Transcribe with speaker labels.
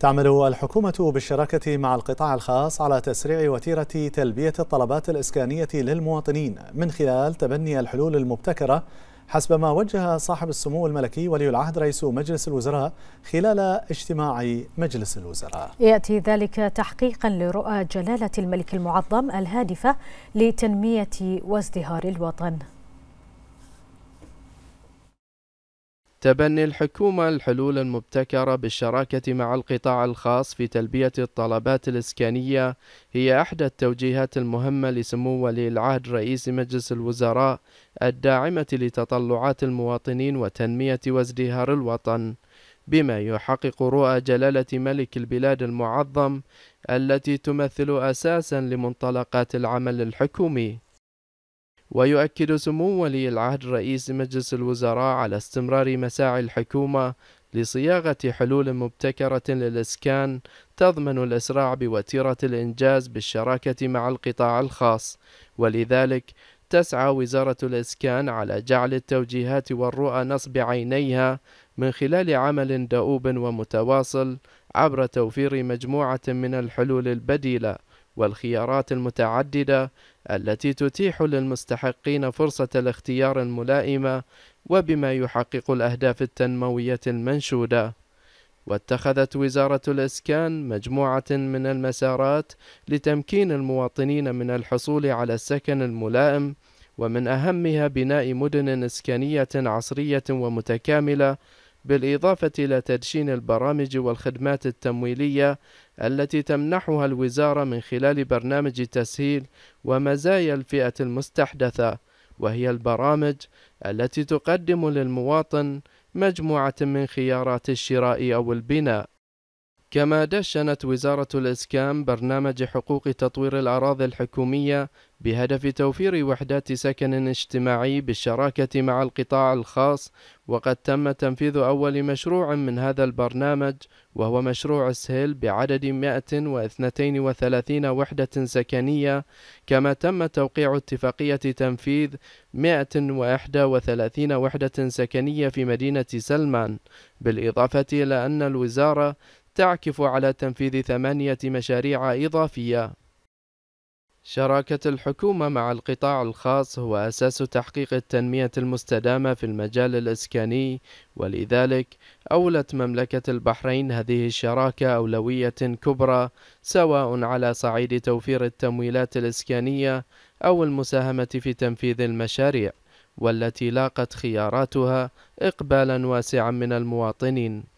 Speaker 1: تعمل الحكومة بالشراكة مع القطاع الخاص على تسريع وتيرة تلبية الطلبات الإسكانية للمواطنين من خلال تبني الحلول المبتكرة حسب ما وجه صاحب السمو الملكي ولي العهد رئيس مجلس الوزراء خلال اجتماع مجلس الوزراء يأتي ذلك تحقيقا لرؤى جلالة الملك المعظم الهادفة لتنمية وازدهار الوطن
Speaker 2: تبني الحكومة الحلول المبتكرة بالشراكة مع القطاع الخاص في تلبية الطلبات الإسكانية هي إحدى التوجيهات المهمة لسمو ولي العهد رئيس مجلس الوزراء الداعمة لتطلعات المواطنين وتنمية وازدهار الوطن، بما يحقق رؤى جلالة ملك البلاد المعظم التي تمثل أساسًا لمنطلقات العمل الحكومي. ويؤكد سمو ولي العهد رئيس مجلس الوزراء على استمرار مساعي الحكومة لصياغة حلول مبتكرة للإسكان تضمن الإسراع بوتيرة الإنجاز بالشراكة مع القطاع الخاص، ولذلك تسعى وزارة الإسكان على جعل التوجيهات والرؤى نصب عينيها من خلال عمل دؤوب ومتواصل عبر توفير مجموعة من الحلول البديلة والخيارات المتعددة التي تتيح للمستحقين فرصة الاختيار الملائمة وبما يحقق الأهداف التنموية المنشودة واتخذت وزارة الإسكان مجموعة من المسارات لتمكين المواطنين من الحصول على السكن الملائم ومن أهمها بناء مدن إسكانية عصرية ومتكاملة بالإضافة إلى تدشين البرامج والخدمات التمويلية التي تمنحها الوزارة من خلال برنامج تسهيل ومزايا الفئة المستحدثة وهي البرامج التي تقدم للمواطن مجموعة من خيارات الشراء أو البناء كما دشنت وزارة الإسكان برنامج حقوق تطوير الأراضي الحكومية بهدف توفير وحدات سكن اجتماعي بالشراكة مع القطاع الخاص وقد تم تنفيذ أول مشروع من هذا البرنامج وهو مشروع سهيل بعدد 132 وحدة سكنية كما تم توقيع اتفاقية تنفيذ 131 وحدة سكنية في مدينة سلمان بالإضافة إلى أن الوزارة تعكف على تنفيذ ثمانية مشاريع إضافية شراكة الحكومة مع القطاع الخاص هو أساس تحقيق التنمية المستدامة في المجال الإسكاني ولذلك أولت مملكة البحرين هذه الشراكة أولوية كبرى سواء على صعيد توفير التمويلات الإسكانية أو المساهمة في تنفيذ المشاريع والتي لاقت خياراتها إقبالا واسعا من المواطنين